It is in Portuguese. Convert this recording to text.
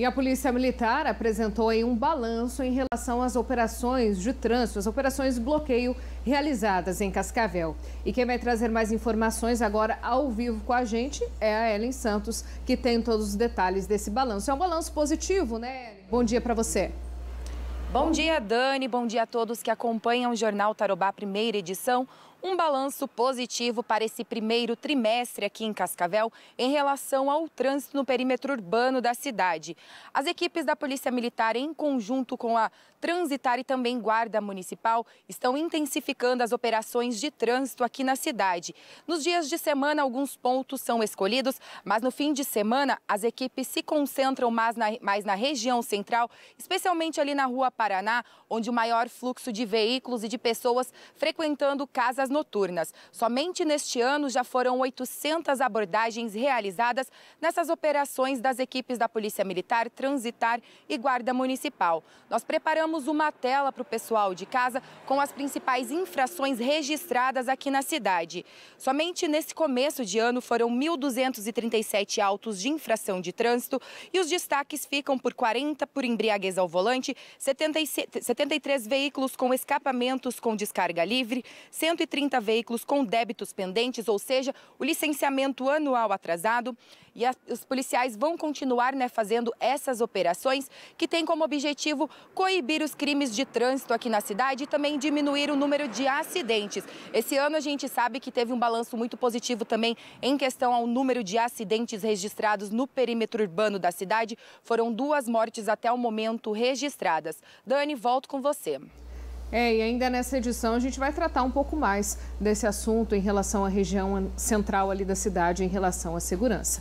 E a Polícia Militar apresentou aí um balanço em relação às operações de trânsito, as operações bloqueio realizadas em Cascavel. E quem vai trazer mais informações agora ao vivo com a gente é a Ellen Santos, que tem todos os detalhes desse balanço. É um balanço positivo, né, Ellen? Bom dia para você. Bom dia, Dani. Bom dia a todos que acompanham o Jornal Tarobá, primeira edição um balanço positivo para esse primeiro trimestre aqui em Cascavel em relação ao trânsito no perímetro urbano da cidade. As equipes da Polícia Militar, em conjunto com a Transitar e também Guarda Municipal, estão intensificando as operações de trânsito aqui na cidade. Nos dias de semana, alguns pontos são escolhidos, mas no fim de semana, as equipes se concentram mais na, mais na região central, especialmente ali na Rua Paraná, onde o maior fluxo de veículos e de pessoas frequentando casas noturnas. Somente neste ano já foram 800 abordagens realizadas nessas operações das equipes da Polícia Militar, Transitar e Guarda Municipal. Nós preparamos uma tela para o pessoal de casa com as principais infrações registradas aqui na cidade. Somente nesse começo de ano foram 1.237 autos de infração de trânsito e os destaques ficam por 40 por embriaguez ao volante, 73 veículos com escapamentos com descarga livre, 130 30 veículos com débitos pendentes, ou seja, o licenciamento anual atrasado. E os policiais vão continuar né, fazendo essas operações que têm como objetivo coibir os crimes de trânsito aqui na cidade e também diminuir o número de acidentes. Esse ano a gente sabe que teve um balanço muito positivo também em questão ao número de acidentes registrados no perímetro urbano da cidade. Foram duas mortes até o momento registradas. Dani, volto com você. É, e ainda nessa edição a gente vai tratar um pouco mais desse assunto em relação à região central ali da cidade, em relação à segurança.